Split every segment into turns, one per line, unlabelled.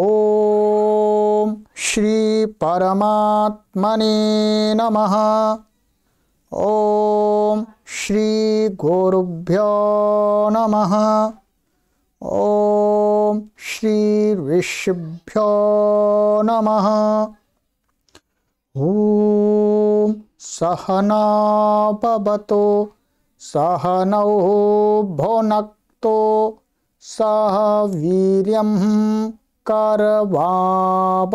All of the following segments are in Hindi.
ॐ श्रीपरमात्मने नमः ॐ श्रीगुरुभ्यो नमः ॐ श्रीविषुभ्यो नमः ॐ सहनापवतो सहनौ भोनक्तो सह वीर्यम् करवावहै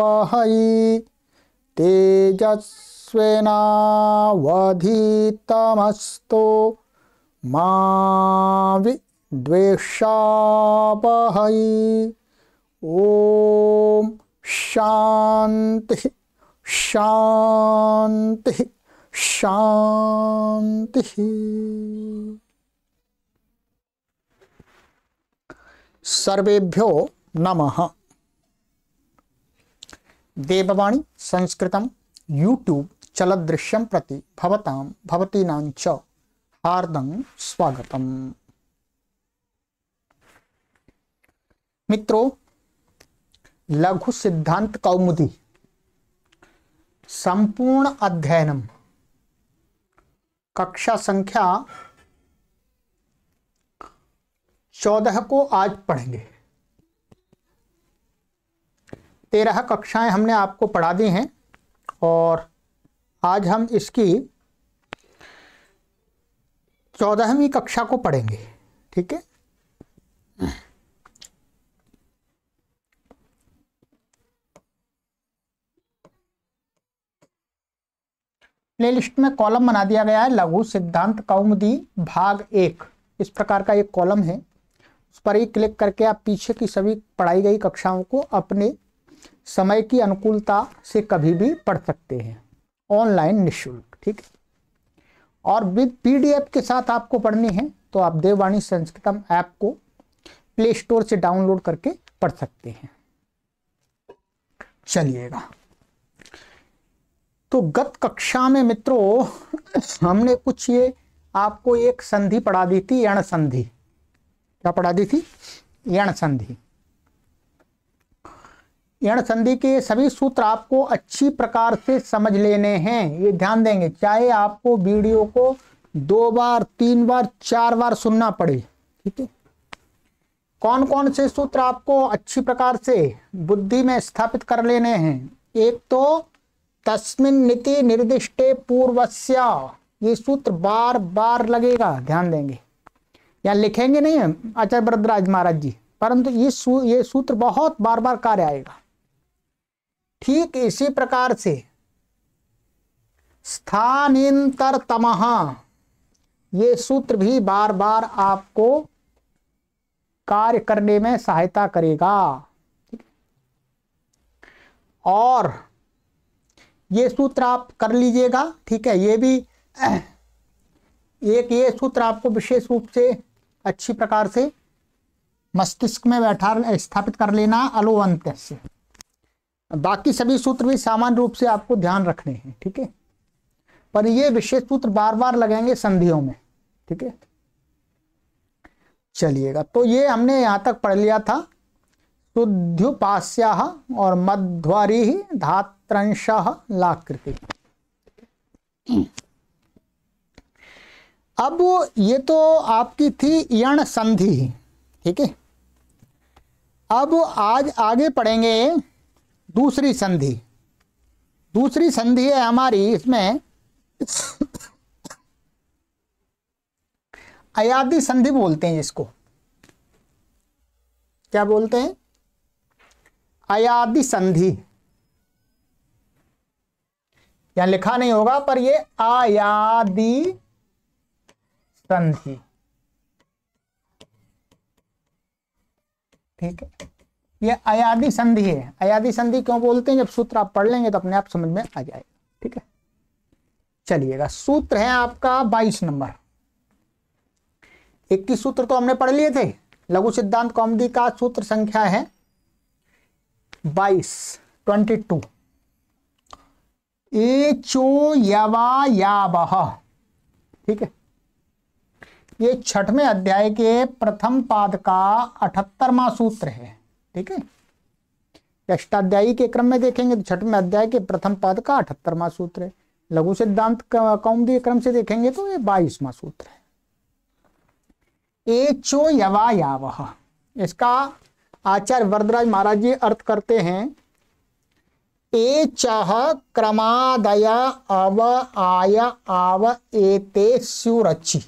तेजस्विनावधीतमस्तु मा विद्वेषावहै ॐ शान्तिः शान्तिः शान्तिः सर्वेभ्यो नमः देववाणी संस्कृत यूट्यूब चलदृश्यम प्रति भवतां भवतीनां स्वागत मित्रों लघु सिद्धांत कौमुदी संपूर्ण अध्ययन कक्षा संख्या चौदह को आज पढ़ेंगे तेरह कक्षाएं हमने आपको पढ़ा दी हैं और आज हम इसकी चौदहवीं कक्षा को पढ़ेंगे ठीक है प्लेलिस्ट में कॉलम बना दिया गया है लघु सिद्धांत कौमुदी भाग एक इस प्रकार का एक कॉलम है उस पर ही क्लिक करके आप पीछे की सभी पढ़ाई गई कक्षाओं को अपने समय की अनुकूलता से कभी भी पढ़ सकते हैं ऑनलाइन निःशुल्क ठीक और विद पीडीएफ के साथ आपको पढ़नी है तो आप देववाणी संस्कृतम ऐप को प्ले स्टोर से डाउनलोड करके पढ़ सकते हैं चलिएगा तो गत कक्षा में मित्रों हमने कुछ ये आपको एक संधि पढ़ा दी थी यण संधि क्या पढ़ा दी थी यण संधि यण संधि के सभी सूत्र आपको अच्छी प्रकार से समझ लेने हैं ये ध्यान देंगे चाहे आपको वीडियो को दो बार तीन बार चार बार सुनना पड़े ठीक है कौन कौन से सूत्र आपको अच्छी प्रकार से बुद्धि में स्थापित कर लेने हैं एक तो तस्मिन नीति निर्दिष्टे पूर्वस्या ये सूत्र बार बार लगेगा ध्यान देंगे या लिखेंगे नहीं आचार्य वरदराज महाराज जी परंतु ये सू, ये सूत्र बहुत बार बार कार्य आएगा ठीक इसी प्रकार से स्थानांतरतम ये सूत्र भी बार बार आपको कार्य करने में सहायता करेगा और ये सूत्र आप कर लीजिएगा ठीक है ये भी एक ये सूत्र आपको विशेष रूप से अच्छी प्रकार से मस्तिष्क में बैठा स्थापित कर लेना अलोवंत से बाकी सभी सूत्र भी सामान्य रूप से आपको ध्यान रखने हैं ठीक है पर ये विशेष सूत्र बार बार लगेंगे संधियों में ठीक है चलिएगा तो ये हमने यहां तक पढ़ लिया था शुद्ध्युपास्या और मध्वरी धात्रंश लाकृति अब ये तो आपकी थी यण संधि ठीक है अब आज आगे पढ़ेंगे दूसरी संधि दूसरी संधि है हमारी इसमें अयादी संधि बोलते हैं जिसको क्या बोलते हैं अयादी संधि यहां लिखा नहीं होगा पर ये अयादि संधि ठीक है ये अयादी संधि है अयादी संधि क्यों बोलते हैं जब सूत्र आप पढ़ लेंगे तो अपने आप समझ में आ जाएगा ठीक है चलिएगा सूत्र है आपका बाईस नंबर इक्कीस सूत्र तो हमने पढ़ लिए थे लघु सिद्धांत कौमदी का सूत्र संख्या है बाईस ट्वेंटी टू ए चो यवा ठीक है ये छठवें अध्याय के प्रथम पाद का अठहत्तरवा सूत्र है ठीक है अष्टाध्यायी के क्रम में देखेंगे तो छठ में अध्याय के प्रथम पद का अठहत्तरवा सूत्र है लघु सिद्धांत कौमदी क्रम से देखेंगे तो ये बाईसवा सूत्र है एचो यवा यावह इसका आचार्य वरदराज महाराज जी अर्थ करते हैं ए चह क्रमादय अव आय आव एते सुरक्षी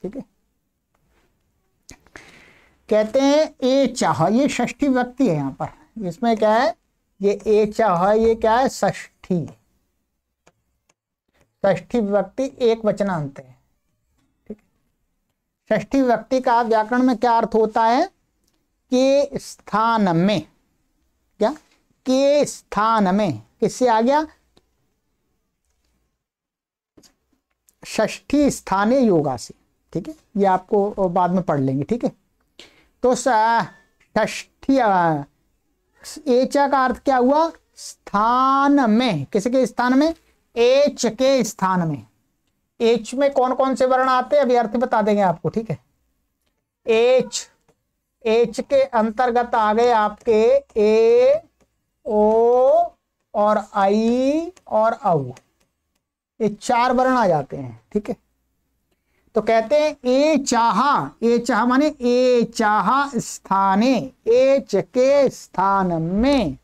ठीक है कहते हैं ए चाह ये ष्ठी व्यक्ति है यहां पर इसमें क्या है ये ए चाह ये क्या है ष्ठी ष्ठी व्यक्ति एक वचनांत है ठीक है ष्ठी व्यक्ति का व्याकरण में क्या अर्थ होता है के स्थान में क्या के स्थान में किससे आ गया ष्ठी स्थानीय योगा से ठीक है ये आपको बाद में पढ़ लेंगे ठीक है तो ष्ठिया एचा का अर्थ क्या हुआ स्थान में किसके स्थान में एच के स्थान में एच में कौन कौन से वर्ण आते हैं अभी अर्थ बता देंगे आपको ठीक है एच एच के अंतर्गत आ गए आपके ए ओ और आई और औ ये चार वर्ण आ जाते हैं ठीक है तो कहते हैं ए चाहा ए चाह माने ए चाहा स्थाने एच के स्थान में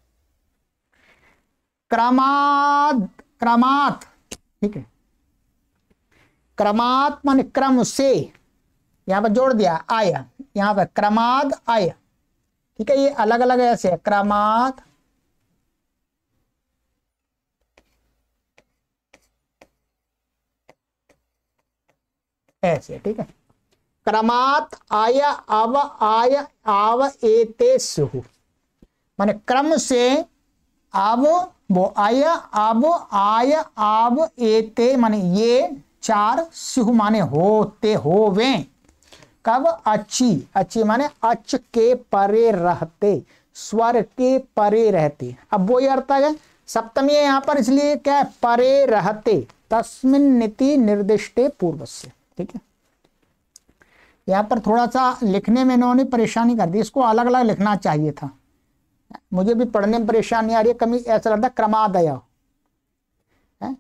क्रमाद क्रमात ठीक है क्रमात मान क्रम से यहां पर जोड़ दिया आय यहां पर क्रमाद आय ठीक है ये अलग अलग ऐसे है क्रमात ऐसे ठीक है क्रमात आय अव आय आव एते सुहु माने क्रम से अब वो आय अब आय आव एते माने ये चार सुहु माने होते होवे कब अच्छी अच्छी माने अच के परे रहते स्वर के परे रहते अब वो ये अर्थ है सप्तमी है यहाँ पर इसलिए क्या परे रहते तस्मिन नीति निर्दिष्टे पूर्व से ठीक है यहाँ पर थोड़ा सा लिखने में इन्होंने परेशानी कर दी इसको अलग अलग लिखना चाहिए था मुझे भी पढ़ने में परेशानी आ रही है कमी ऐसा लगता क्रमादय है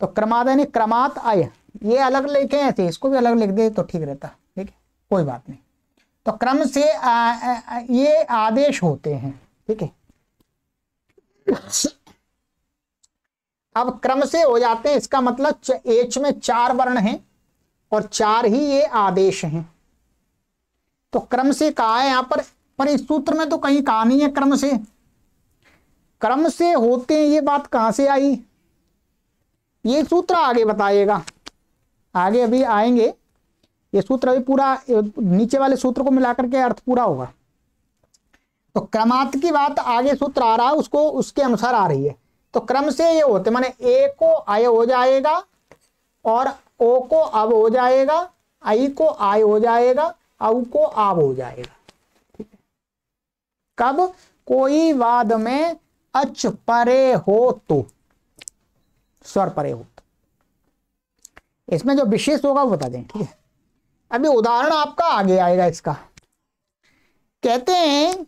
तो क्रमादय नहीं क्रमात आय ये अलग लिखे ऐसे इसको भी अलग लिख दे तो ठीक रहता ठीक है कोई बात नहीं तो क्रम से आ, आ, आ, ये आदेश होते हैं ठीक है अब क्रम से हो जाते हैं इसका मतलब एच में चार वर्ण हैं और चार ही ये आदेश हैं तो क्रम से कहा है यहां पर पर इस सूत्र में तो कहीं कहा नहीं है क्रम से क्रम से होते हैं ये बात कहां से आई ये सूत्र आगे बताएगा आगे अभी आएंगे ये सूत्र अभी पूरा नीचे वाले सूत्र को मिलाकर के अर्थ पूरा होगा तो क्रमांत की बात आगे सूत्र आ रहा है उसको उसके अनुसार आ रही है तो क्रम से ये होते माने ए को आय हो जाएगा और ओ को अब हो जाएगा आई को आय हो जाएगा अव को आब हो जाएगा ठीक है कब कोई वाद में अच परे हो तो स्वर परे हो तो इसमें जो विशेष होगा वो बता दें ठीक है अभी उदाहरण आपका आगे आएगा इसका कहते हैं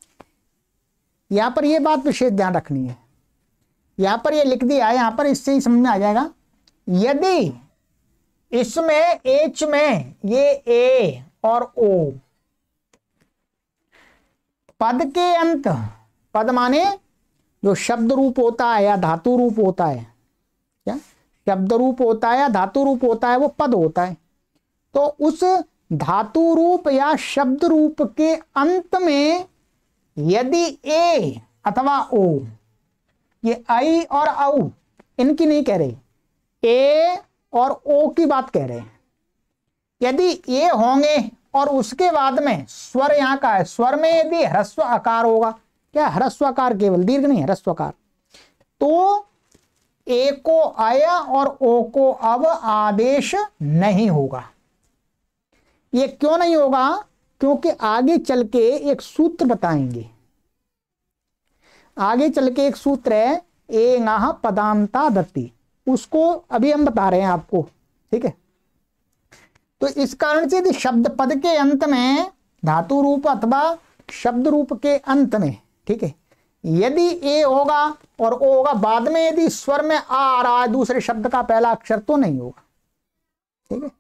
यहां पर ये बात विशेष ध्यान रखनी है यहां पर ये लिख दिया है पर इससे ही समझ में आ जाएगा यदि इसमें एच में ये ए और ओ पद के अंत पद माने जो शब्द रूप होता है या धातु रूप होता है क्या शब्द रूप होता है या धातु रूप होता है वो पद होता है तो उस धातु रूप या शब्द रूप के अंत में यदि ए अथवा ओ ये आई और औ इनकी नहीं कह रही ए और ओ की बात कह रहे हैं यदि ये होंगे और उसके बाद में स्वर यहां का है स्वर में यदि ह्रस्व आकार होगा क्या ह्रस्व आकार केवल दीर्घ नहीं ह्रस्व आकार तो ए को आया और ओ को अब आदेश नहीं होगा ये क्यों नहीं होगा क्योंकि आगे चल के एक सूत्र बताएंगे आगे चल के एक सूत्र है ए नाह पदांता दत्ती उसको अभी हम बता रहे हैं आपको ठीक है तो इस कारण से यदि शब्द पद के अंत में धातु रूप अथवा शब्द रूप के अंत में ठीक है यदि ए होगा और ओ होगा बाद में यदि स्वर में आ आ रहा है दूसरे शब्द का पहला अक्षर तो नहीं होगा ठीक है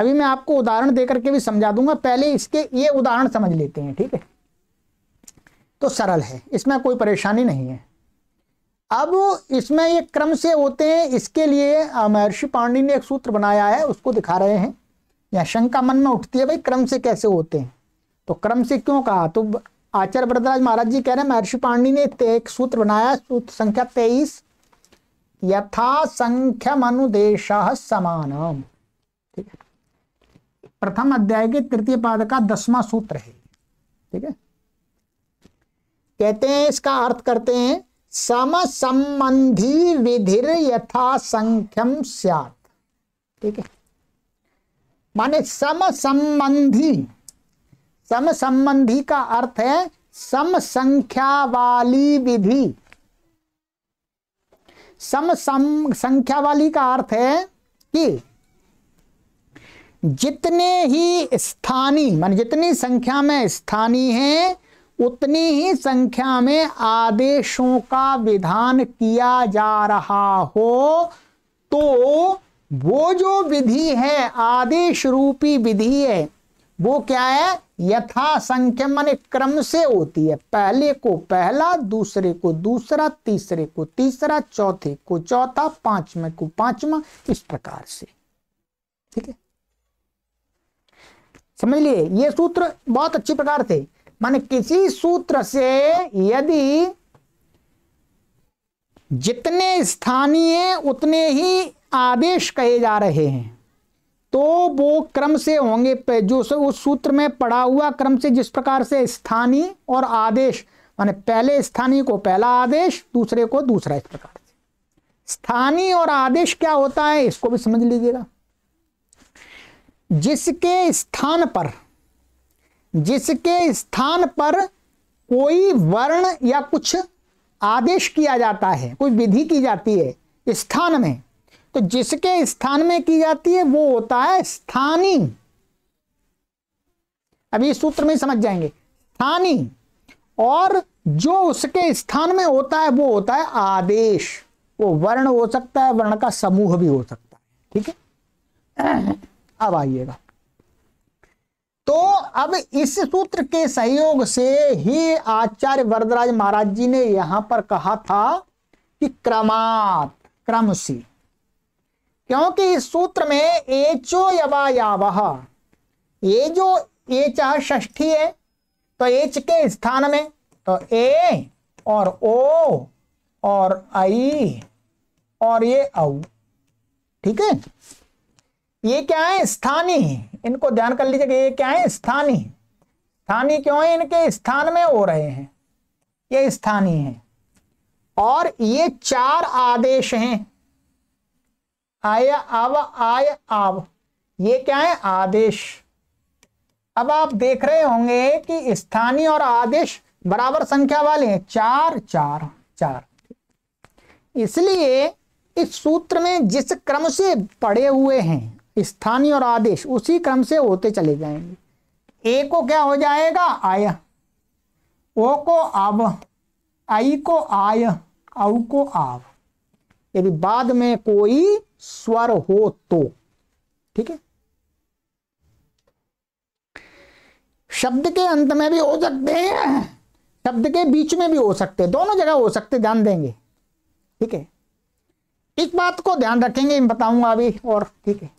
अभी मैं आपको उदाहरण देकर के भी समझा दूंगा पहले इसके ये उदाहरण समझ लेते हैं ठीक है तो सरल है इसमें कोई परेशानी नहीं है अब इसमें ये क्रम से होते हैं इसके लिए महर्षि पांडे ने एक सूत्र बनाया है उसको दिखा रहे हैं या शंका मन में उठती है भाई क्रम से कैसे होते हैं तो क्रम से क्यों कहा तो आचार्य वरदराज महाराज जी कह रहे हैं महर्षि पांडे ने एक सूत्र बनाया सूत्र संख्या तेईस यथा संख्या मनुदेश समान ठीक है प्रथम अध्याय के तृतीय पाद का दसवां सूत्र है ठीक है कहते हैं इसका अर्थ करते हैं समसंबंधी विधिर संख्यम सियात ठीक है माने समसंबंधी समसंबंधी का अर्थ है सम संख्या वाली विधि सम सम संख्या वाली का अर्थ है कि जितने ही स्थानीय मान जितनी संख्या में स्थानीय हैं उतनी ही संख्या में आदेशों का विधान किया जा रहा हो तो वो जो विधि है आदेश रूपी विधि है वो क्या है यथा संख्या मान क्रम से होती है पहले को पहला दूसरे को दूसरा तीसरे को तीसरा चौथे को चौथा पांचवें को पांचवा इस प्रकार से ठीक है समझ लिए ये सूत्र बहुत अच्छी प्रकार थे माने किसी सूत्र से यदि जितने स्थानीय उतने ही आदेश कहे जा रहे हैं तो वो क्रम से होंगे जो उस सूत्र में पड़ा हुआ क्रम से जिस प्रकार से स्थानीय और आदेश माने पहले स्थानीय को पहला आदेश दूसरे को दूसरा इस प्रकार से स्थानीय और आदेश क्या होता है इसको भी समझ लीजिएगा जिसके स्थान पर जिसके स्थान पर कोई वर्ण या कुछ आदेश किया जाता है कोई विधि की जाती है स्थान में तो जिसके स्थान में की जाती है वो होता है स्थानीय अभी सूत्र में समझ जाएंगे स्थानीय और जो उसके स्थान में होता है वो होता है आदेश वो वर्ण हो सकता है वर्ण का समूह भी हो सकता है ठीक है अब आइएगा तो अब इस सूत्र के सहयोग से ही आचार्य वरदराज महाराज जी ने यहां पर कहा था कि क्रमात क्रमसी क्योंकि इस सूत्र में एचो यवा ये जो एच ष्ठी है तो एच के स्थान में तो ए और ओ और आई और ये औ ठीक है ये क्या है स्थानीय इनको ध्यान कर लीजिएगा ये क्या है स्थानीय स्थानीय क्यों है इनके स्थान में हो रहे हैं ये स्थानीय है और ये चार आदेश हैं आय अव आय आव ये क्या है आदेश अब आप देख रहे होंगे कि स्थानीय और आदेश बराबर संख्या वाले हैं चार चार चार इसलिए इस सूत्र में जिस क्रम से पढ़े हुए हैं स्थानीय और आदेश उसी क्रम से होते चले जाएंगे ए को क्या हो जाएगा आय ओ को अब आई को आय औ को आव यदि बाद में कोई स्वर हो तो ठीक है शब्द के अंत में भी हो सकते हैं शब्द के बीच में भी हो सकते हैं दोनों जगह हो सकते ध्यान देंगे ठीक है इस बात को ध्यान रखेंगे बताऊंगा अभी और ठीक है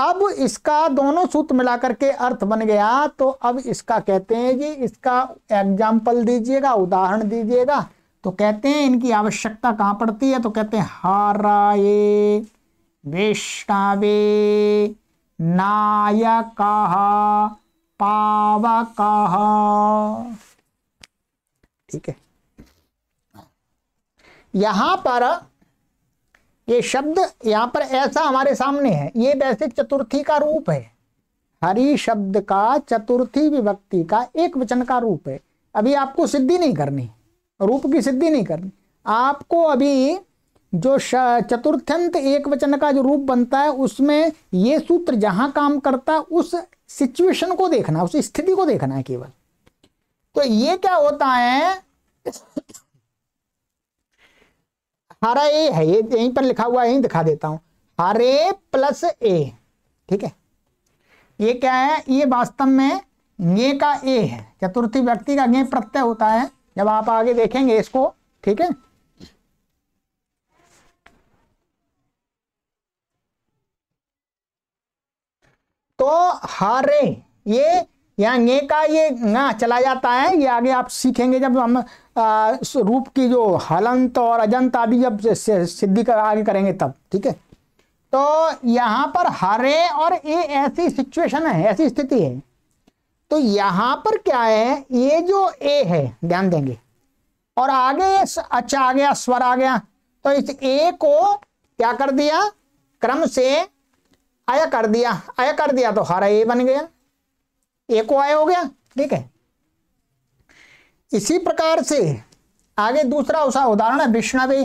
अब इसका दोनों सूत्र मिलाकर के अर्थ बन गया तो अब इसका कहते हैं जी इसका एग्जाम्पल दीजिएगा उदाहरण दीजिएगा तो कहते हैं इनकी आवश्यकता कहां पड़ती है तो कहते हैं हाराए वैष्णवे नायक पावक ठीक है यहां पर ये शब्द यहां पर ऐसा हमारे सामने है ये वैसे चतुर्थी का रूप है हरि शब्द का चतुर्थी विभक्ति का एक वचन का रूप है अभी आपको सिद्धि नहीं करनी रूप की सिद्धि नहीं करनी आपको अभी जो चतुर्थंत एक वचन का जो रूप बनता है उसमें ये सूत्र जहां काम करता है उस सिचुएशन को देखना उस स्थिति को देखना है केवल तो ये क्या होता है हरा ए है ये यहीं पर लिखा हुआ है यहीं दिखा देता हूं हरे प्लस ए ठीक है ये क्या है ये वास्तव में ये का ए है चतुर्थी व्यक्ति का ये प्रत्यय होता है जब आप आगे देखेंगे इसको ठीक है तो हरे ये या ये का ये ना चला जाता है ये आगे आप सीखेंगे जब हम रूप की जो हलंत और अजंत आदि जब सिद्धि आगे करेंगे तब ठीक है तो यहाँ पर हरे और ये ऐसी सिचुएशन है ऐसी स्थिति है तो यहाँ पर क्या है ये जो ए है ध्यान देंगे और आगे अच्छा आ गया स्वर आ गया तो इस ए को क्या कर दिया क्रम से अय कर दिया अय कर दिया तो हरा ए बन गया ए को आय हो गया ठीक है इसी प्रकार से आगे दूसरा उसका उदाहरण है विष्णवी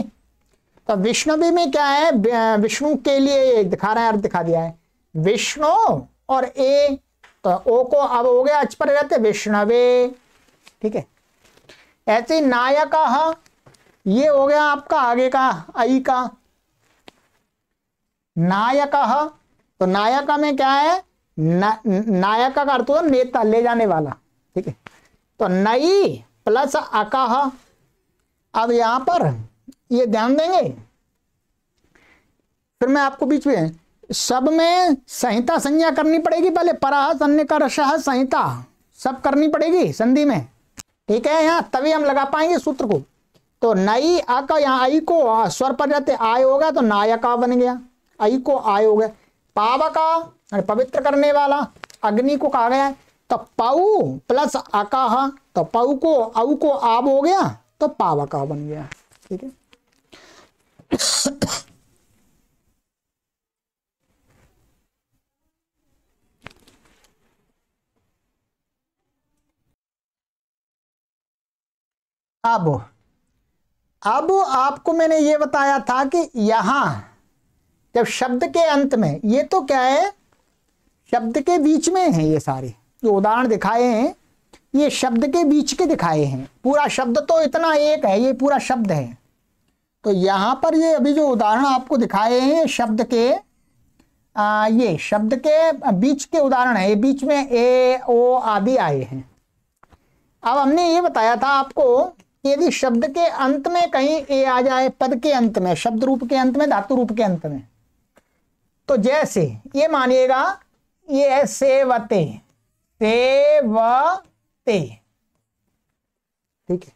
तो विष्णवी में क्या है विष्णु के लिए दिखा रहे हैं अर्थ दिखा दिया है विष्णु और ए तो ओ को अब हो गया अच पर रहते विष्णवे ठीक है ऐसे नायक ये हो गया आपका आगे का आई का नायक तो नायका में क्या है ना, नायका का अर्थ होता नेता ले जाने वाला ठीक है तो नई प्लस अकाह अब यहां पर ये ध्यान देंगे फिर मैं आपको बीच में सब में संहिता संज्ञा करनी पड़ेगी पहले पराह सन्य का संहिता सब करनी पड़ेगी संधि में ठीक है यहाँ तभी हम लगा पाएंगे सूत्र को तो नई आका यहां यहाँ आई को स्वर पर जाते आय होगा तो नायका बन गया आई को आय हो गया पावका पवित्र करने वाला अग्नि को कहा गया तो पाऊ प्लस अकाहा तो पऊ को अव को आब हो गया तो का बन गया ठीक है अब अब आपको मैंने ये बताया था कि यहां जब शब्द के अंत में ये तो क्या है शब्द के बीच में है ये सारे जो उदाहरण दिखाए हैं ये शब्द के बीच के दिखाए हैं पूरा शब्द तो इतना एक है ये पूरा शब्द है तो यहां पर ये अभी जो उदाहरण आपको दिखाए हैं शब्द के आ, ये शब्द के बीच के उदाहरण है ये बीच में ए ओ आदि आए हैं अब हमने ये बताया था आपको यदि शब्द के अंत में कहीं ए आ जाए पद के अंत में शब्द रूप के अंत में धातु रूप के अंत में तो जैसे ये मानिएगा ये है सेवते सेवा सेबते ठीक है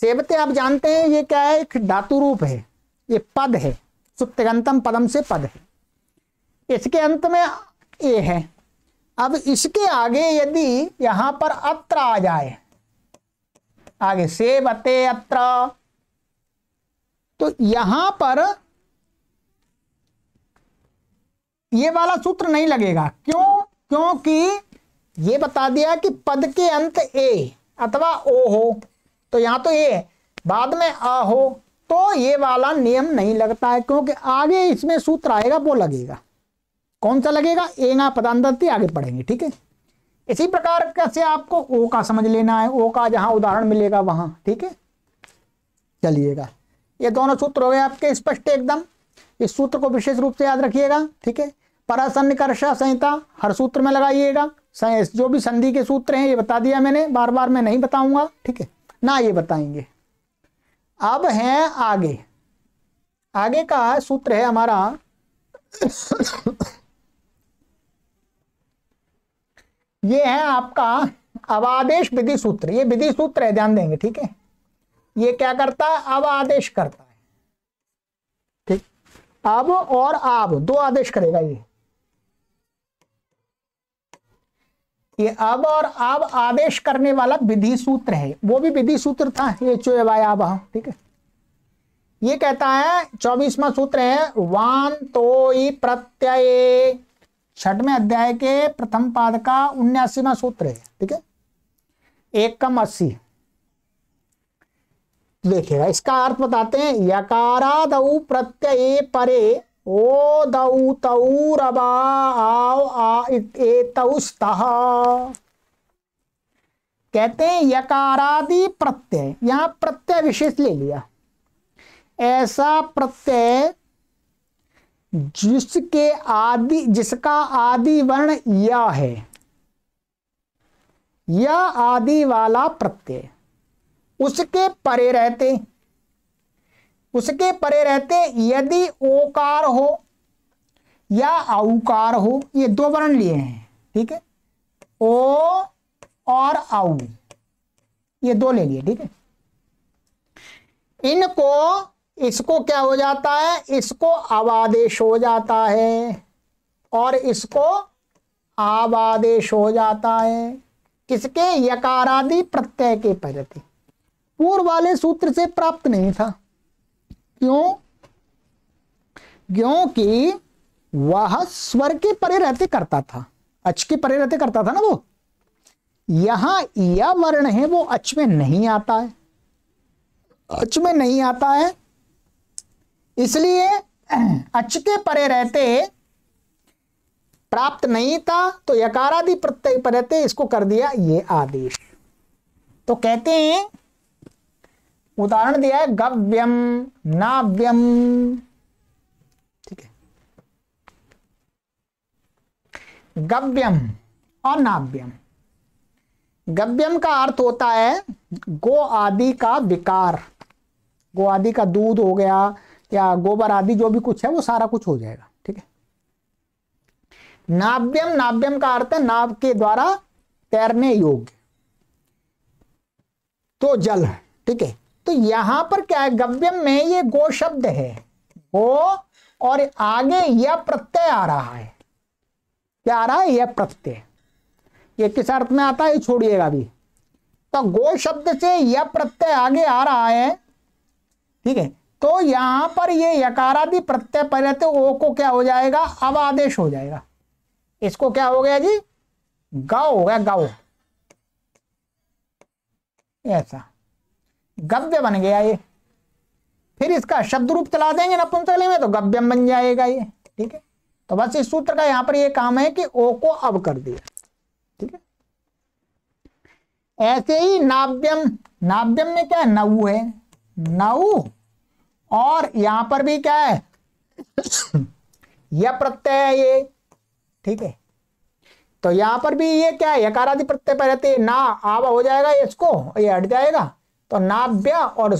सेबते आप जानते हैं ये क्या है एक धातु रूप है ये पद है सुप्तगंतम पदम से पद है इसके अंत में ए है अब इसके आगे यदि यहां पर अत्र आ जाए आगे सेबते अत्र तो यहां पर ये वाला सूत्र नहीं लगेगा क्यों क्योंकि ये बता दिया कि पद के अंत ए अथवा ओ हो तो यहाँ तो ए है बाद में अ हो तो ये वाला नियम नहीं लगता है क्योंकि आगे इसमें सूत्र आएगा वो लगेगा कौन सा लगेगा ए ना पदांतर आगे पढ़ेंगे ठीक है इसी प्रकार से आपको ओ का समझ लेना है ओ का जहां उदाहरण मिलेगा वहां ठीक है चलिएगा ये दोनों सूत्र हो गए आपके स्पष्ट एकदम इस सूत्र को विशेष रूप से याद रखिएगा ठीक है परसन्निकर्ष संहिता हर सूत्र में लगाइएगा जो भी संधि के सूत्र हैं ये बता दिया मैंने बार बार मैं नहीं बताऊंगा ठीक है ना ये बताएंगे अब है आगे आगे का सूत्र है हमारा ये है आपका अवादेश विधि सूत्र ये विधि सूत्र है ध्यान देंगे ठीक है ये क्या करता है अब आदेश करता है ठीक अब और आब दो आदेश करेगा ये ये अब और अब आदेश करने वाला विधि सूत्र है वो भी विधि सूत्र था ये चो वाय अब ठीक है ये कहता है चौबीसवा सूत्र है वान तो प्रत्यय छठवें अध्याय के प्रथम पाद का उन्यासीवा सूत्र है ठीक है एक कम अस्सी देखिएगा इसका अर्थ बताते हैं यकाराद प्रत्यय परे ओ दऊ तऊ रबा आओ आ ए कहते हैं यकारादि प्रत्यय यहां प्रत्यय विशेष ले लिया ऐसा प्रत्यय जिसके आदि जिसका आदि वर्ण या है या आदि वाला प्रत्यय उसके परे रहते हैं उसके परे रहते यदि ओकार हो या आउकार हो ये दो वर्ण लिए हैं ठीक है ओ और आउ ये दो ले लिए ठीक है इनको इसको क्या हो जाता है इसको अवादेश हो जाता है और इसको आवादेश हो जाता है किसके यकारादि प्रत्यय के पहले पूर्व वाले सूत्र से प्राप्त नहीं था क्यों क्योंकि वह स्वर के परे रहते करता था अच के परे रहते करता था ना वो यहां यह वर्ण है वो अच में नहीं आता है अच में नहीं आता है इसलिए अच के परे रहते प्राप्त नहीं था तो यकारादि प्रत्यय पर रहते इसको कर दिया ये आदेश तो कहते हैं उदाहरण दिया है गव्यम नाव्यम ठीक है गव्यम और नाव्यम गव्यम का अर्थ होता है गो आदि का विकार गो आदि का दूध हो गया या गोबर आदि जो भी कुछ है वो सारा कुछ हो जाएगा ठीक है नाव्यम नाव्यम का अर्थ है नाव के द्वारा तैरने योग्य तो जल ठीक है तो यहां पर क्या है गव्यम में ये गो शब्द है गो और आगे यह प्रत्यय आ रहा है क्या आ रहा है यह प्रत्यय ये किस अर्थ में आता है छोड़िएगा भी तो गो शब्द से यह प्रत्यय आगे आ रहा है ठीक है तो यहां पर ये यकारादि प्रत्यय पहले तो ओ को क्या हो जाएगा अब आदेश हो जाएगा इसको क्या हो गया जी गौ हो गया गौ ऐसा गव्य बन गया ये फिर इसका शब्द रूप चला देंगे नपुंसकलिंग में तो गव्यम बन जाएगा ये ठीक है तो बस इस सूत्र का यहां पर ये काम है कि ओ को अब कर दिया ठीक है ऐसे ही नाव्यम नाव्यम में क्या है नऊ है नऊ और यहां पर भी क्या है यह प्रत्यय है ये ठीक है तो यहां पर भी ये क्या है यकारादि प्रत्यय पर रहते ना आवा हो जाएगा इसको ये हट जाएगा तो नाभ्य और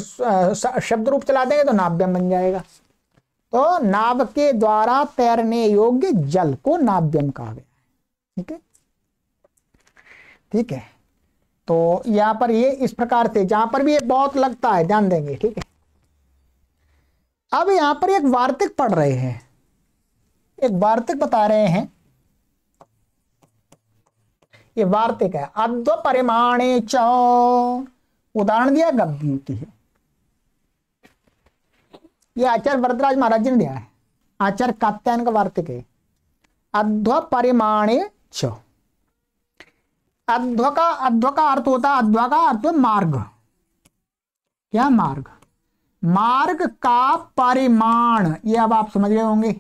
शब्द रूप चला देंगे तो नाभ्य बन जाएगा तो नाव के द्वारा तैरने योग्य जल को नाभ्यम कहा गया ठीक है ठीक है तो यहां पर ये इस प्रकार से जहां पर भी ये बहुत लगता है ध्यान देंगे ठीक है अब यहां पर एक वार्तिक पढ़ रहे हैं एक वार्तिक बता रहे हैं ये वार्तिक है अद्व परिमाणे चौ उदाहरण दिया गंभीरती है ये आचार्य वरदराज महाराज जी ने दिया है आचार्य कात्यायन का वार्तिक है अध्व परिमाणे छ अध्व का अध्व का अर्थ होता है अध्व का अर्थ मार्ग क्या मार्ग मार्ग का परिमाण ये अब आप समझ गए होंगे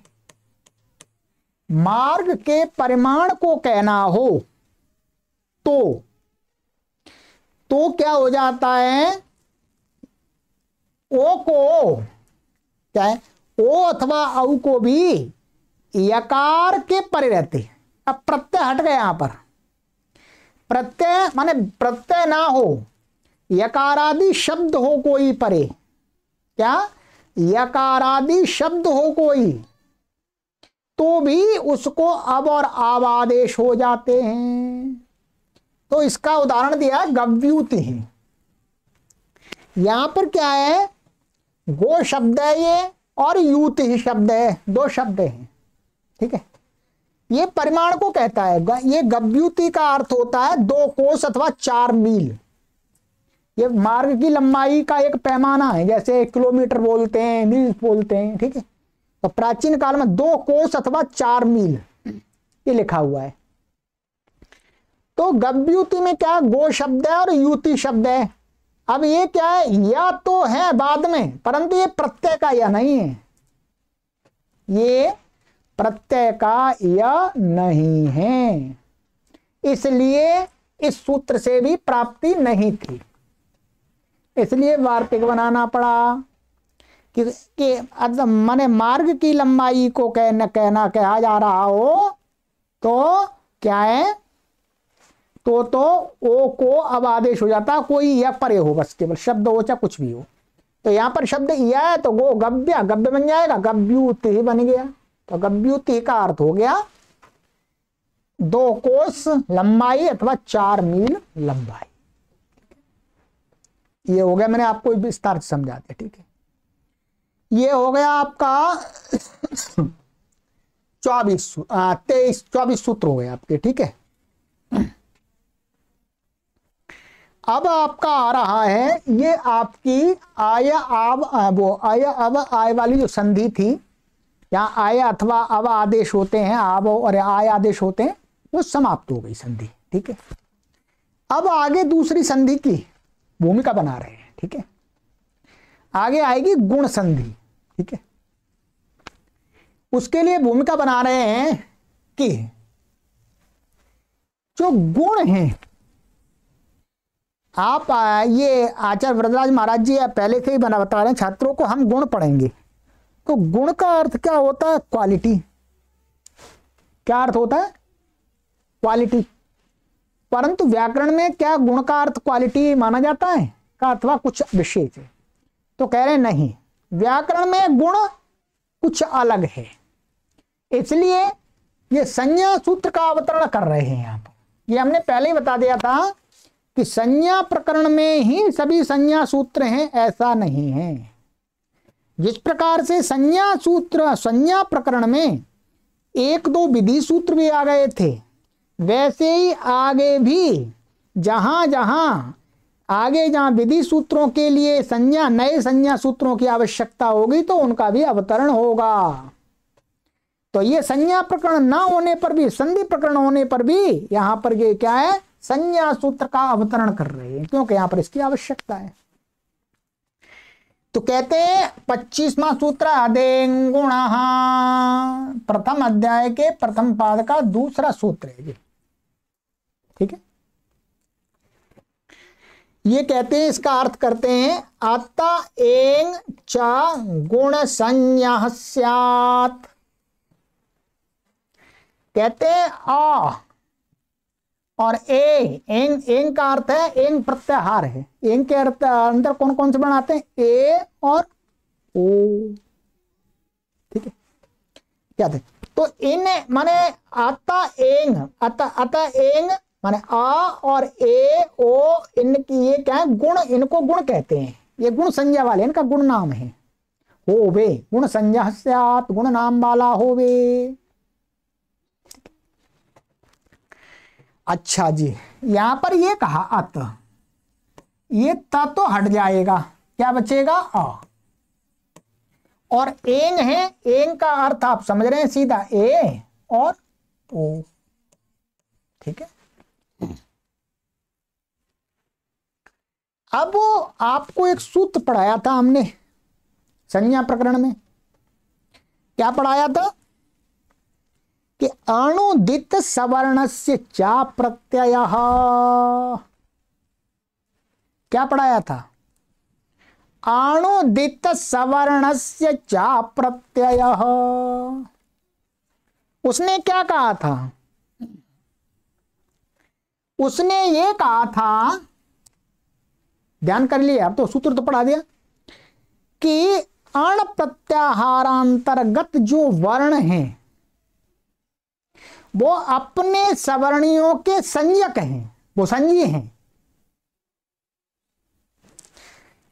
मार्ग के परिमाण को कहना हो तो तो क्या हो जाता है ओ को क्या है ओ अथवा औ को भी यकार के परे रहते हैं अब प्रत्यय हट गए यहां पर प्रत्यय माने प्रत्यय ना हो यकारादि शब्द हो कोई परे क्या यकारादि शब्द हो कोई तो भी उसको अब और आवादेश हो जाते हैं तो इसका उदाहरण दिया गव्यूत ही यहां पर क्या है गो शब्द है ये और यूत ही शब्द है दो शब्द हैं ठीक है ये परिमाण को कहता है ये गव्यूति का अर्थ होता है दो कोस अथवा चार मील ये मार्ग की लंबाई का एक पैमाना है जैसे किलोमीटर बोलते हैं मील बोलते हैं ठीक है तो प्राचीन काल में दो कोस अथवा चार मील ये लिखा हुआ है तो गव्युति में क्या गो शब्द है और युति शब्द है अब ये क्या है या तो है बाद में परंतु ये प्रत्यय का या नहीं है ये प्रत्यय का या नहीं है इसलिए इस सूत्र से भी प्राप्ति नहीं थी इसलिए वार्तिक बनाना पड़ा कि, कि माने मार्ग की लंबाई को कह कहना कहा जा रहा हो तो क्या है तो तो ओ को अब आदेश हो जाता कोई या परे हो बस केवल शब्द हो चाहे कुछ भी हो तो यहाँ पर शब्द या है तो गो गव्य गव्य बन जाएगा गव्युति ही बन गया तो गव्युति का अर्थ हो गया दो कोस लंबाई अथवा चार मील लंबाई ये हो गया मैंने आपको विस्तार से समझा दिया ठीक है ये हो गया आपका चौबीस तेईस चौबीस सूत्र हो गए आपके ठीक है अब आपका आ रहा है ये आपकी आय आव वो आय अब आय वाली जो संधि थी या आय अथवा अब आदेश होते हैं आब और आय आदेश होते हैं वो समाप्त हो गई संधि ठीक है अब आगे दूसरी संधि की भूमिका बना रहे हैं ठीक है आगे आएगी गुण संधि ठीक है उसके लिए भूमिका बना रहे हैं कि जो गुण हैं आप ये आचार्य वरदराज महाराज जी पहले से ही बना बता रहे हैं छात्रों को हम गुण पढ़ेंगे तो गुण का अर्थ क्या होता है क्वालिटी क्या अर्थ होता है क्वालिटी परंतु व्याकरण में क्या गुण का अर्थ क्वालिटी माना जाता है का अथवा कुछ विशेष है तो कह रहे नहीं व्याकरण में गुण कुछ अलग है इसलिए ये संज्ञा सूत्र का अवतरण कर रहे हैं आप ये हमने पहले ही बता दिया था कि संज्ञा प्रकरण में ही सभी संज्ञा सूत्र हैं ऐसा नहीं है जिस प्रकार से संज्ञा सूत्र संज्ञा प्रकरण में एक दो विधि सूत्र भी आ गए थे वैसे ही आगे भी जहां जहां आगे जहां विधि सूत्रों के लिए संज्ञा नए संज्ञा सूत्रों की आवश्यकता होगी तो उनका भी अवतरण होगा तो ये संज्ञा प्रकरण ना होने पर भी संधि प्रकरण होने पर भी यहां पर ये क्या है संज्ञा सूत्र का अवतरण कर रहे हैं क्योंकि यहां पर इसकी आवश्यकता है तो कहते हैं पच्चीसवा सूत्र अदेन गुण प्रथम अध्याय के प्रथम पाद का दूसरा सूत्र है ये ठीक है ये कहते हैं इसका अर्थ करते हैं आता एंग चा गुण संज्ञा कहते हैं आ और एंग एंग एंग का अर्थ है एंग प्रत्याहार है एंग के अर्थ अंदर कौन कौन से बनाते आते हैं ए और ओ ठीक है क्या थे तो इन माने आता एंग आता आता एंग माने आ और ए ओ इनकी ये क्या है गुण इनको गुण कहते हैं ये गुण संज्ञा वाले इनका गुण नाम है होवे गुण संज्ञा गुण नाम वाला होवे अच्छा जी यहां पर ये कहा अत ये त तो हट जाएगा क्या बचेगा अ और एंग है एंग का अर्थ आप समझ रहे हैं सीधा ए और ओ ठीक है अब आपको एक सूत्र पढ़ाया था हमने संज्ञा प्रकरण में क्या पढ़ाया था कि अणुदित सवर्ण से चा प्रत्यय क्या पढ़ाया था अणुदित सवर्ण से चा प्रत्यय उसने क्या कहा था उसने ये कहा था ध्यान कर लिया अब तो सूत्र तो पढ़ा दिया कि अण प्रत्याहारांतर्गत जो वर्ण हैं वो अपने सवर्णियों के संजक हैं वो संजी हैं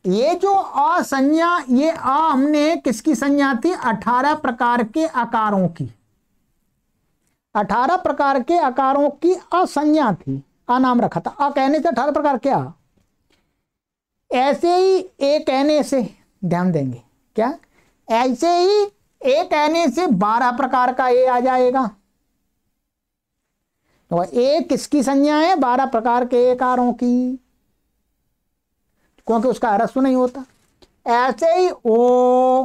ये जो असंज्ञा ये आ हमने किसकी संज्ञा थी अठारह प्रकार के आकारों की अठारह प्रकार के आकारों की असंज्ञा थी आ नाम रखा था आ कहने से अठारह प्रकार के आ ऐसे ही एक कहने से ध्यान देंगे क्या ऐसे ही एक कहने से बारह प्रकार का ए आ जाएगा तो एक किसकी संज्ञा है बारह प्रकार के एकारों की क्योंकि उसका अरस्व नहीं होता ऐसे ही ओ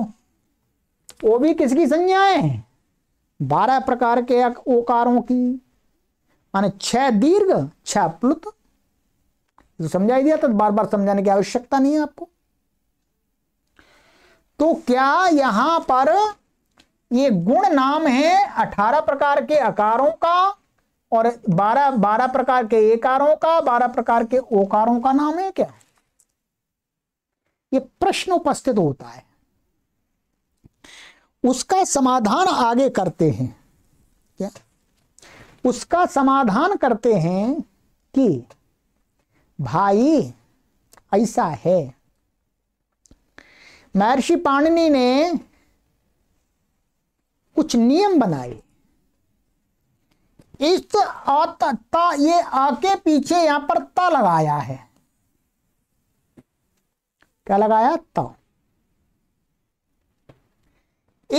ओ भी किसकी संज्ञा है बारह प्रकार के ओकारों की माने छह दीर्घ छह प्लुत तो समझाई दिया तो बार बार समझाने की आवश्यकता नहीं है आपको तो क्या यहां पर ये गुण नाम है अठारह प्रकार के आकारों का और बारह बारह प्रकार के एकारों का बारह प्रकार के ओकारों का नाम है क्या ये प्रश्न उपस्थित होता है उसका समाधान आगे करते हैं क्या उसका समाधान करते हैं कि भाई ऐसा है महर्षि पाणिनि ने कुछ नियम बनाए इस ता ये आ के पीछे यहां पर ता लगाया है क्या लगाया त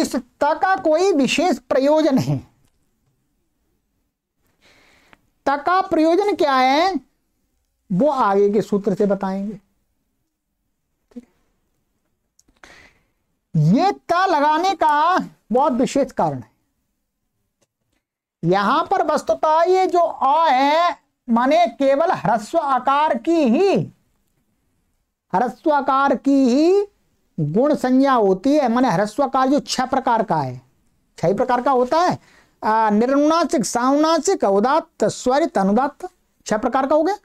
इस त का कोई विशेष प्रयोजन है त का प्रयोजन क्या है वो आगे के सूत्र से बताएंगे ये त लगाने का बहुत विशेष कारण है यहां पर वस्तुतः ये जो अ है माने केवल ह्रस्व आकार की ही ह्रस्व आकार की ही गुण संज्ञा होती है माने ह्रस्व आकार जो छह प्रकार का है छह प्रकार का होता है निर्णुनासिक सावनासिक उदात्त स्वरित अनुदात्त छह प्रकार का हो गया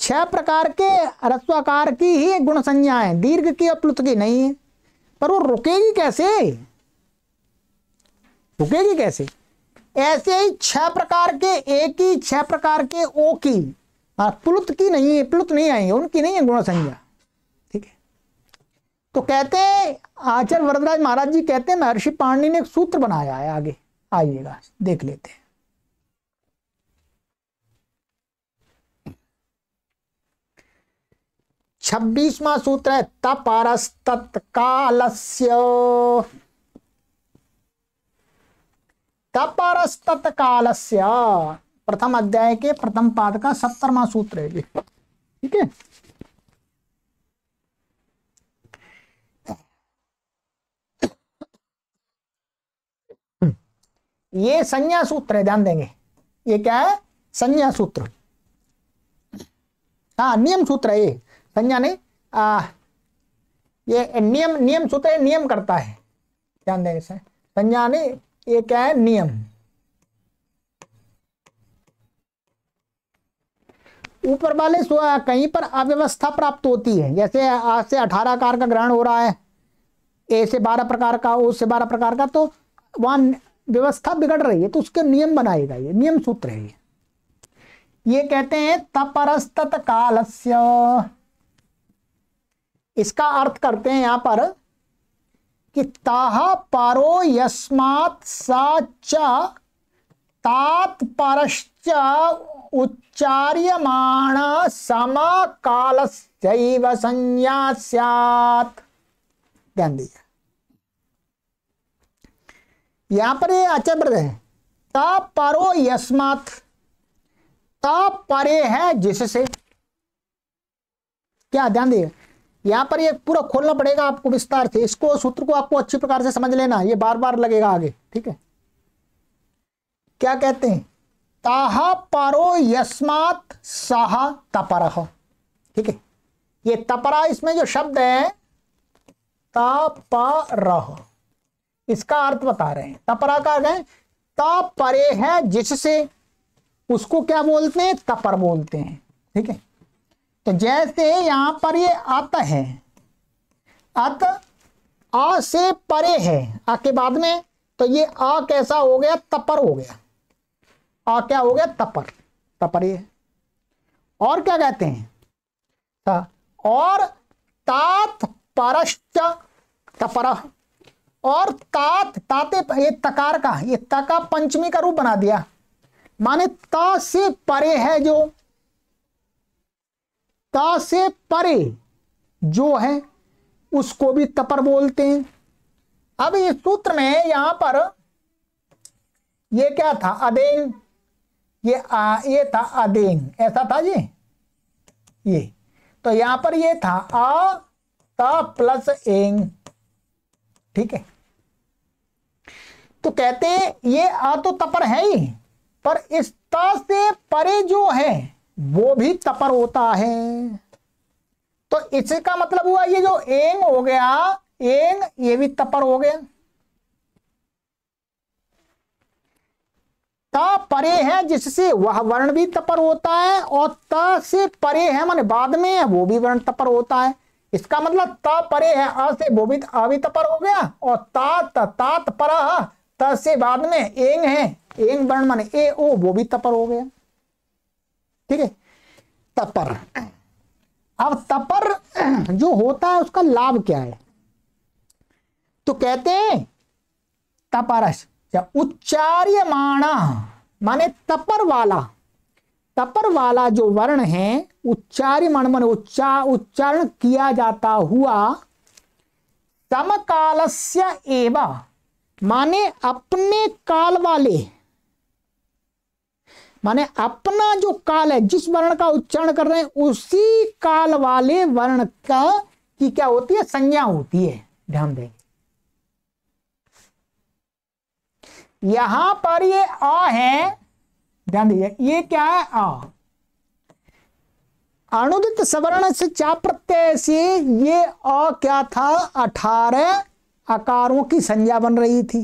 छह प्रकार के रस्वाकार की ही गुण संज्ञा है दीर्घ की और प्लुत की नहीं है पर वो रुकेगी कैसे रुकेगी कैसे ऐसे ही छह प्रकार के ए की छह प्रकार के ओ की प्लुत हाँ, की नहीं है प्लुत नहीं आएंगे उनकी नहीं है गुण संज्ञा ठीक है तो कहते हैं आचार्य वरदराज महाराज जी कहते हैं महर्षि पाणनी ने एक सूत्र बनाया है आगे आइएगा देख लेते हैं छब्बीसवा सूत्र है तपरस्तत्कालस्य तपरस्तकाल प्रथम अध्याय के प्रथम पाद का सत्तरवा सूत्र है ये ठीक है ये संज्ञा सूत्र है ध्यान देंगे ये क्या है संज्ञा सूत्र हाँ नियम सूत्र है ये संज्ञा नहीं आ, ये नियम नियम सूत्र नियम करता है ध्यान देंगे संज्ञा नहीं ये क्या है नियम ऊपर वाले कहीं पर अव्यवस्था प्राप्त होती है जैसे आज से अठारह आकार का ग्रहण हो रहा है ए से बारह प्रकार का ओ से बारह प्रकार का तो वहां व्यवस्था बिगड़ रही है तो उसके नियम बनाएगा ये नियम सूत्र है ये ये कहते हैं तपरस्त कालस्य इसका अर्थ करते हैं यहां पर कि ताहा पारो यस्मात् तात परश्च उच्चार्यमाण समकालस्व संज्ञा सत ध्यान दीजिए यहां पर ये है ता परो यस्मात ता परे है जिससे क्या ध्यान दीजिए यहां पर ये पूरा खोलना पड़ेगा आपको विस्तार से इसको सूत्र को आपको अच्छी प्रकार से समझ लेना ये बार बार लगेगा आगे ठीक है क्या कहते हैं ताहा पारो यस्मात साहा तपरह ठीक है ये तपरा इसमें जो शब्द है तापरह इसका अर्थ बता रहे हैं तपरा का अर्थ है तापरे है जिससे उसको क्या बोलते हैं तपर बोलते हैं ठीक है तो जैसे यहां पर ये अत है अत आ से परे है आ के बाद में तो ये आ कैसा हो गया तपर हो गया आ क्या हो गया तपर तपर ये और क्या कहते हैं ता, हाँ, और तात परश्च तपर और तात ताते ये तकार का ये तका पंचमी का रूप बना दिया माने ता से परे है जो ता से परे जो है उसको भी तपर बोलते हैं अब इस सूत्र में यहां पर ये क्या था अदेन ये आ, ये था अदेन ऐसा था जी ये तो यहां पर ये था आ ता प्लस एंग ठीक है तो कहते ये आ तो तपर है ही पर इस ता से परे जो है वो भी तपर होता है तो इसका मतलब हुआ ये जो एंग हो गया एंग ये भी तपर हो गया ता परे है जिससे वह वर्ण भी तपर होता है और त से परे है मान बाद में है वो भी वर्ण तपर होता है इसका मतलब त परे है अ से वो भी अभी तपर हो गया और तात तात पर त से बाद में एंग है एंग वर्ण मान ए ओ वो भी तपर हो गया ठीक है तपर अब तपर जो होता है उसका लाभ क्या है तो कहते हैं तपरस माना माने तपर वाला तपर वाला जो वर्ण है उच्चार्यमाण माने उच्चा उच्चारण किया जाता हुआ समकालस्य एवा माने अपने काल वाले माने अपना जो काल है जिस वर्ण का उच्चारण कर रहे हैं उसी काल वाले वर्ण का की क्या होती है संज्ञा होती है ध्यान देंगे यहां पर ये अ है ध्यान दीजिए ये क्या है आ अनुदित सवर्ण से चा प्रत्यय से ये अ क्या था अठारह आकारों की संज्ञा बन रही थी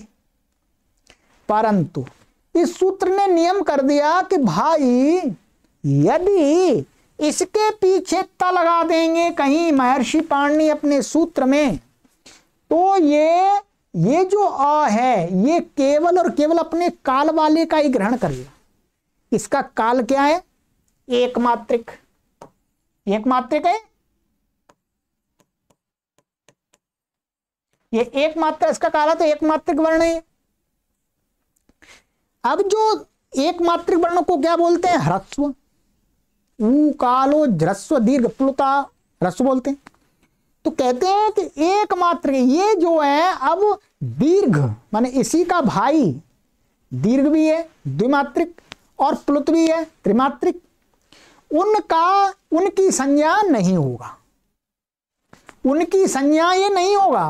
परंतु इस सूत्र ने नियम कर दिया कि भाई यदि इसके पीछे त लगा देंगे कहीं महर्षि पाणनी अपने सूत्र में तो ये ये जो अ है ये केवल और केवल अपने काल वाले का ही ग्रहण कर लिया इसका काल क्या है एकमात्रिक एकमात्रिक है ये एकमात्र इसका काला तो एकमात्रिक वर्ण है अब जो एक मात्रिक वर्ण को क्या बोलते हैं ह्रस्व ऊ कालो ज्रस्व दीर्घ प्लुता ह्रस्व बोलते हैं तो कहते हैं कि एकमात्र ये जो है अब दीर्घ माने इसी का भाई दीर्घ भी है द्विमात्रिक और प्लुत भी है त्रिमात्रिक उनका उनकी संज्ञा नहीं होगा उनकी संज्ञा ये नहीं होगा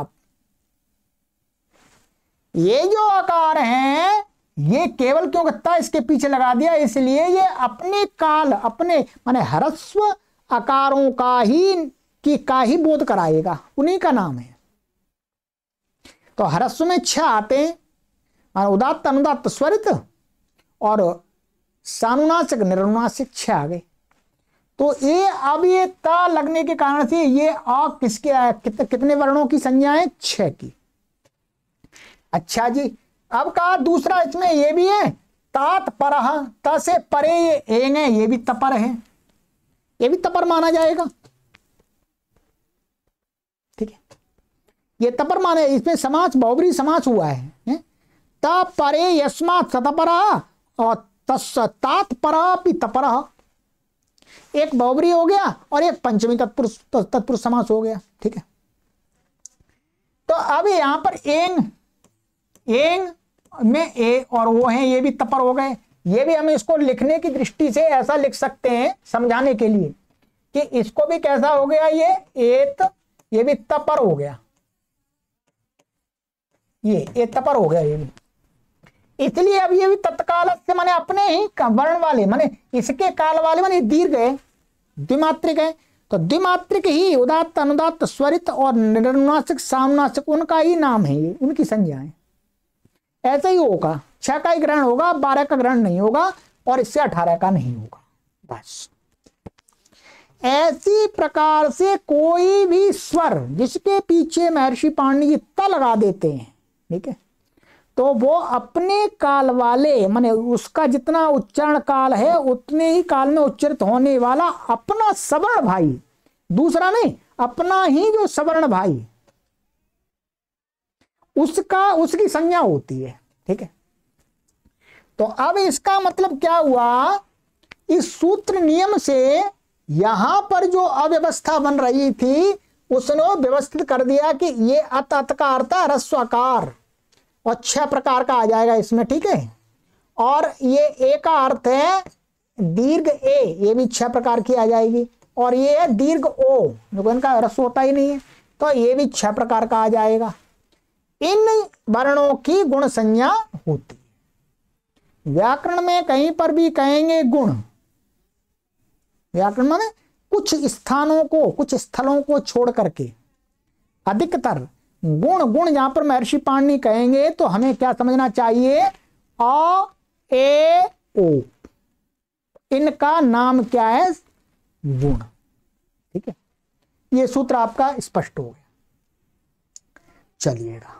ये जो आकार हैं ये केवल क्यों गत्ता इसके पीछे लगा दिया इसलिए ये अपने काल अपने माने हरस्व आकारों का ही की का ही बोध कराएगा उन्हीं का नाम है तो हरस्व में छह आते हैं उदात्त अनुदात्त स्वरित और सानुनाशिक निरुनाशिक छह आ गए तो ये अब ये ता लगने के कारण से ये आ किसके कित, कितने वर्णों की संज्ञा है छह की अच्छा जी अब कहा दूसरा इसमें ये भी है तात पर से परे ये एंग है ये भी तपर है ये भी तपर माना जाएगा ठीक है ये तपर माने इसमें समाज बहुबरी समाज हुआ है, त परे सतपरा और तस तात्परा भी तपरा एक बहुबरी हो गया और एक पंचमी तत्पुरुष तत्पुरुष समास हो गया ठीक है तो अब यहां पर एंग एंग में ए और वो है ये भी तपर हो गए ये भी हम इसको लिखने की दृष्टि से ऐसा लिख सकते हैं समझाने के लिए कि इसको भी कैसा हो गया ये एत ये भी तपर हो गया ये ए तपर हो गया ये भी इसलिए अब ये भी तत्काल से माने अपने ही वर्ण वाले माने इसके काल वाले माने दीर्घ है द्विमात्रिक है तो द्विमात्रिक ही उदात्त अनुदात्त स्वरित और निर्नासिक सामनाशिक उनका ही नाम है ये उनकी संज्ञा है ऐसे ही होगा छह का ही ग्रहण होगा बारह का ग्रहण नहीं होगा और इससे अठारह का नहीं होगा बस ऐसी प्रकार से कोई भी स्वर जिसके पीछे महर्षि पाणनी जी त लगा देते हैं ठीक है तो वो अपने काल वाले माने उसका जितना उच्चारण काल है उतने ही काल में उच्चरित होने वाला अपना सवर्ण भाई दूसरा नहीं अपना ही जो सवर्ण भाई उसका उसकी संज्ञा होती है ठीक है तो अब इसका मतलब क्या हुआ इस सूत्र नियम से यहां पर जो अव्यवस्था बन रही थी उसने व्यवस्थित कर दिया कि ये अत अतकार का अर्थ रस्वाकार और छह प्रकार का आ जाएगा इसमें ठीक है और ये एक अर्थ है दीर्घ ए ये भी छह प्रकार की आ जाएगी और ये है दीर्घ ओ जो इनका रस होता ही नहीं है तो ये भी छह प्रकार का आ जाएगा इन वर्णों की गुण संज्ञा होती है व्याकरण में कहीं पर भी कहेंगे गुण व्याकरण में कुछ स्थानों को कुछ स्थलों को छोड़ करके अधिकतर गुण गुण यहां पर महर्षि पाणनी कहेंगे तो हमें क्या समझना चाहिए अ ए ओ इनका नाम क्या है गुण ठीक है यह सूत्र आपका स्पष्ट हो गया चलिएगा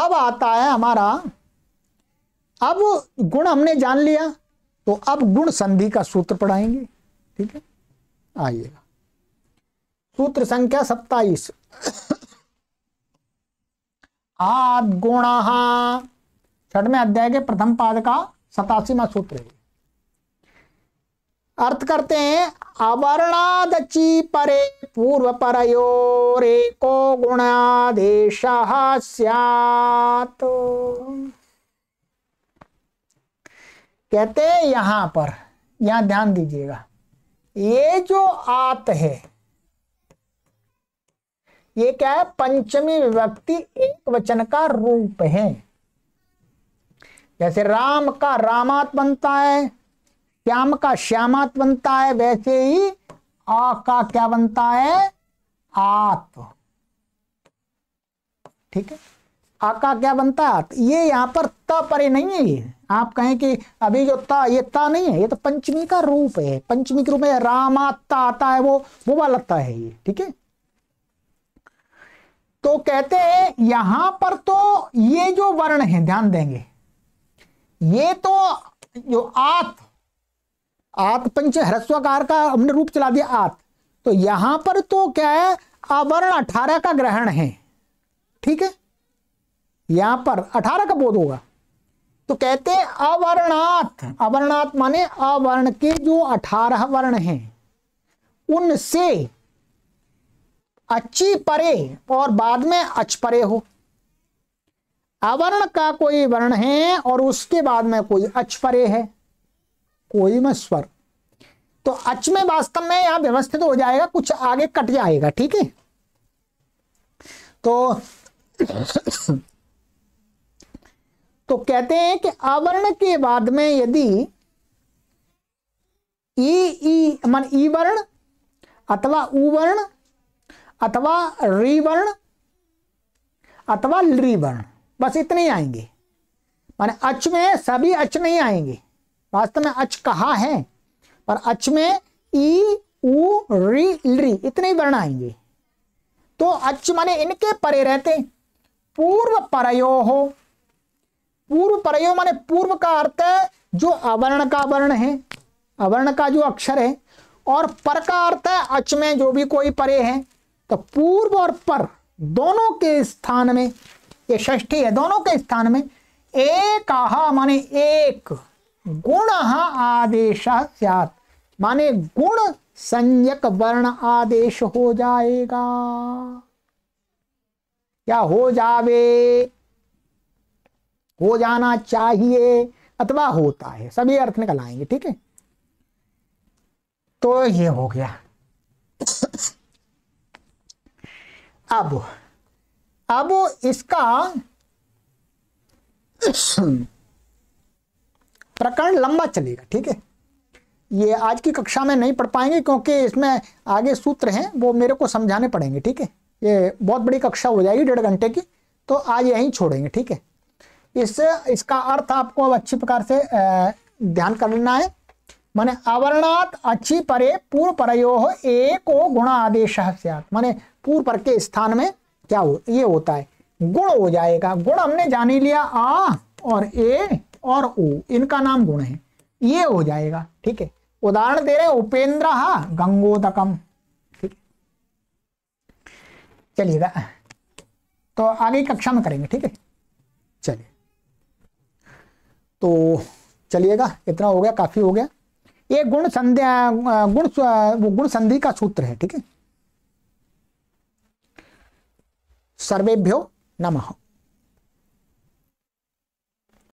अब आता है हमारा अब गुण हमने जान लिया तो अब गुण संधि का सूत्र पढ़ाएंगे ठीक है आइएगा सूत्र संख्या सत्ताईस आद गुण छठवें अध्याय के प्रथम पाद का सतासीवा सूत्र है अर्थ करते हैं अवर्णादची परे पूर्व पर एको गुणादेश कहते हैं यहां पर यहां ध्यान दीजिएगा ये जो आत है ये क्या है पंचमी विभक्ति एक वचन का रूप है जैसे राम का रामात बनता है श्याम का श्यामात बनता है वैसे ही आ का क्या बनता है आत ठीक है आ का क्या बनता है आत ये यहां पर त परे नहीं है ये आप कहें कि अभी जो ता ये ता नहीं है ये तो पंचमी का रूप है पंचमी के रूप में रामाता आता है वो वो वाला ता है ये ठीक है तो कहते हैं यहां पर तो ये जो वर्ण है ध्यान देंगे ये तो जो आत आत पंच ह्रस्वकार का हमने रूप चला दिया आत तो यहां पर तो क्या है अवर्ण अठारह का ग्रहण है ठीक है यहां पर अठारह का बोध होगा तो कहते हैं अवर्णात अवर्णात माने अवर्ण के जो अठारह वर्ण हैं उनसे अच्छी परे और बाद में अच परे हो अवर्ण का कोई वर्ण है और उसके बाद में कोई अच परे है कोई में स्वर तो अच में वास्तव में यहां व्यवस्थित हो जाएगा कुछ आगे कट जाएगा ठीक है तो तो कहते हैं कि अवर्ण के बाद में यदि ई ई मान ई वर्ण अथवा उ वर्ण अथवा री वर्ण अथवा ली वर्ण बस इतने ही आएंगे माने अच में सभी अच नहीं आएंगे वास्तव में अच कहा है पर अच में ई उ री री इतने ही वर्ण आएंगे तो अच माने इनके परे रहते पूर्व परयो हो पूर्व परयो माने पूर्व का अर्थ है जो अवर्ण का वर्ण है अवर्ण का जो अक्षर है और पर का अर्थ है अच में जो भी कोई परे है तो पूर्व और पर दोनों के स्थान में ये षष्ठी है दोनों के स्थान में एक आहा माने एक गुण आदेश माने गुण संयक वर्ण आदेश हो जाएगा क्या हो जावे हो जाना चाहिए अथवा होता है सभी अर्थ निकल आएंगे ठीक है तो ये हो गया अब अब इसका प्रकरण लंबा चलेगा ठीक है ये आज की कक्षा में नहीं पढ़ पाएंगे क्योंकि इसमें आगे सूत्र हैं वो मेरे को समझाने पड़ेंगे ठीक है ये बहुत बड़ी कक्षा हो जाएगी डेढ़ घंटे की तो आज यहीं छोड़ेंगे ठीक है इस इसका अर्थ आपको अब अच्छी प्रकार से ध्यान कर लेना है माने अवर्णात अच्छी परे पूर्व परयो एक गुण आदेश माने पूर्व पर के स्थान में क्या हो ये होता है गुण हो जाएगा गुण हमने जान ही लिया आ और ए और ओ इनका नाम गुण है ये हो जाएगा ठीक है उदाहरण दे रहे उपेंद्र हा गंगोदकम ठीक चलिएगा तो आगे कक्षा में करेंगे ठीक है चलिए तो चलिएगा इतना हो गया काफी हो गया ये गुण संध्या गुण गुण संधि का सूत्र है ठीक है सर्वेभ्यो नमः